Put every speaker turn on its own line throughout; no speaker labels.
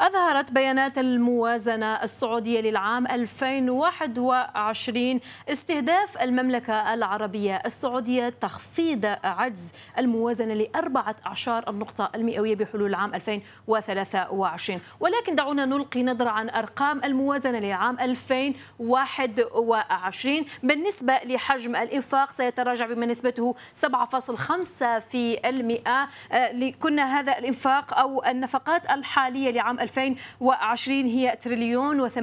أظهرت بيانات الموازنة السعودية للعام 2021 استهداف المملكة العربية السعودية تخفيض عجز الموازنة لأربعة أعشار النقطة المئوية بحلول العام 2023 ولكن دعونا نلقي نظرة عن أرقام الموازنة لعام 2021 بالنسبة لحجم الإنفاق سيتراجع بما نسبته 7.5% آه، كنا هذا الإنفاق أو النفقات الحالية لعام 2020 هي تريليون و68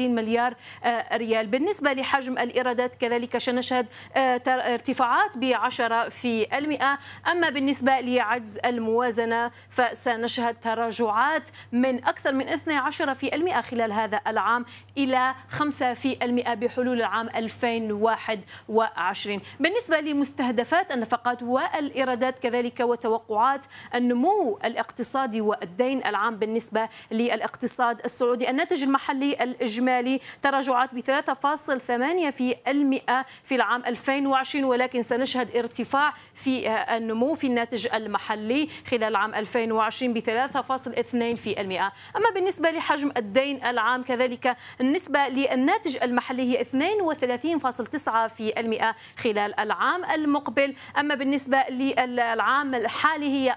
مليار آه، ريال بالنسبة لحجم الإيرادات كذلك سنشهد آه، ارتفاعات ب 10 في المئة أما بالنسبة لعجز الموازنة فسنشهد تراجعات من أكثر من 12 في المئة خلال هذا العام إلى 5 في المئة بحلول العام 2021 بالنسبة لمستهدفات النفقات والإيرادات كذلك وتوقعات النمو الاقتصادي والدين العام بالنسبة للاقتصاد السعودي الناتج المحلي الإجمالي تراجعات ب 3.8 في العام 2020 ولكن سنشهد ارتفاع في النمو في الناتج المحلي خلال عام 2020 ب 3.2 أما بالنسبة لحجم الدين العام كذلك النسبة للناتج المحلي هي 32.9 في المئة خلال العام المقبل أما بالنسبة للعام الحالي هي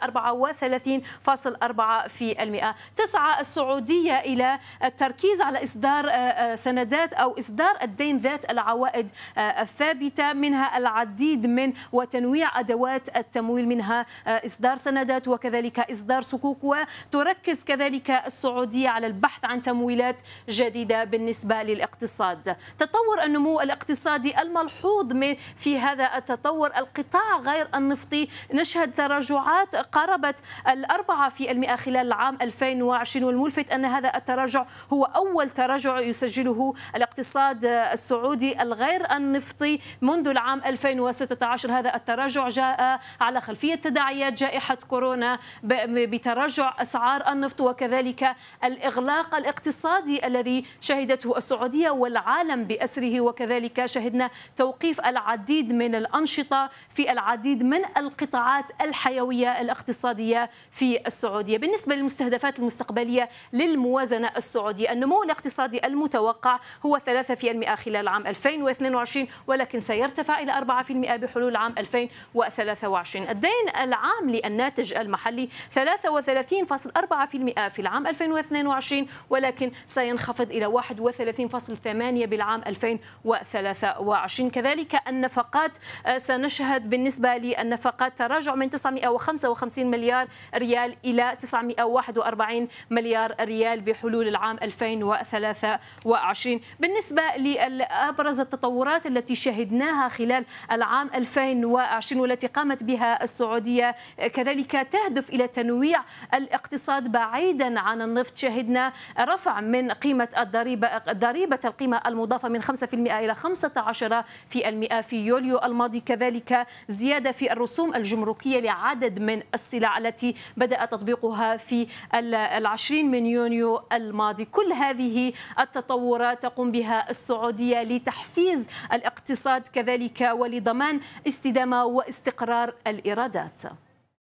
34.4 في المئة تسعى السعودية إلى التركيز على إصدار آه، آه، سندات أو إصدار الدين ذات العوائد آه، الثابتة منها العديد من وتنويع أدوات التمويل منها إصدار سندات وكذلك إصدار صكوك وتركز كذلك السعودية على البحث عن تمويلات جديدة بالنسبة للاقتصاد تطور النمو الاقتصادي الملحوظ من في هذا التطور القطاع غير النفطي نشهد تراجعات قاربت الأربعة في المئة خلال العام 2020 والملفت أن هذا التراجع هو أول تراجع يسجله الاقتصاد السعودي الغير النفطي منذ العام 2016 هذا التراجع جاء على خلفية تداعيات جائحة كورونا بتراجع أسعار النفط وكذلك الإغلاق الاقتصادي الذي شهدته السعودية والعالم بأسره وكذلك شهدنا توقيف العديد من الأنشطة في العديد من القطاعات الحيوية الاقتصادية في السعودية بالنسبة للمستهدفات المستقبلية الأساسية للموازنة السعودية النمو الاقتصادي المتوقع هو 3% خلال عام 2022 ولكن سيرتفع إلى 4% بحلول عام 2023 الدين العام للناتج المحلي 33.4% في العام 2022 ولكن سينخفض إلى 31.8 بالعام 2023 كذلك النفقات آه، سنشهد بالنسبة للنفقات تراجع من 955 مليار ريال إلى 941 مليار مليار ريال بحلول العام 2023 بالنسبة لأبرز التطورات التي شهدناها خلال العام 2020 والتي قامت بها السعودية كذلك تهدف إلى تنويع الاقتصاد بعيدا عن النفط شهدنا رفع من قيمة الضريبة ضريبة القيمة المضافة من 5% إلى 15% في يوليو الماضي كذلك زيادة في الرسوم الجمركية لعدد من السلع التي بدأ تطبيقها في العشرين 20 من يونيو الماضي كل هذه التطورات تقوم بها السعودية لتحفيز الاقتصاد كذلك ولضمان استدامة واستقرار الإيرادات